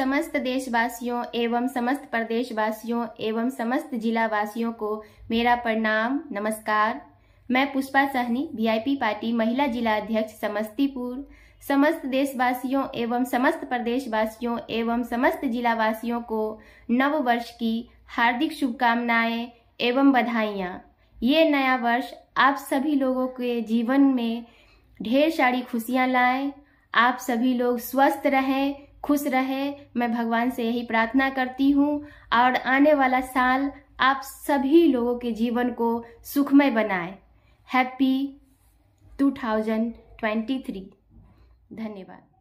समस्त देशवासियों एवं समस्त प्रदेशवासियों एवं समस्त जिला वासियों को मेरा प्रणाम नमस्कार मैं पुष्पा सहनी वीआईपी पार्टी महिला जिला अध्यक्ष समस्तीपुर समस्त देशवासियों एवं समस्त प्रदेशवासियों एवं समस्त जिला वासियों को नव वर्ष की हार्दिक शुभकामनाएं एवं बधाइयाँ ये नया वर्ष आप सभी लोगों के जीवन में ढेर सारी खुशियाँ लाए आप सभी लोग स्वस्थ रहें खुश रहे मैं भगवान से यही प्रार्थना करती हूँ और आने वाला साल आप सभी लोगों के जीवन को सुखमय बनाए हैप्पी 2023 धन्यवाद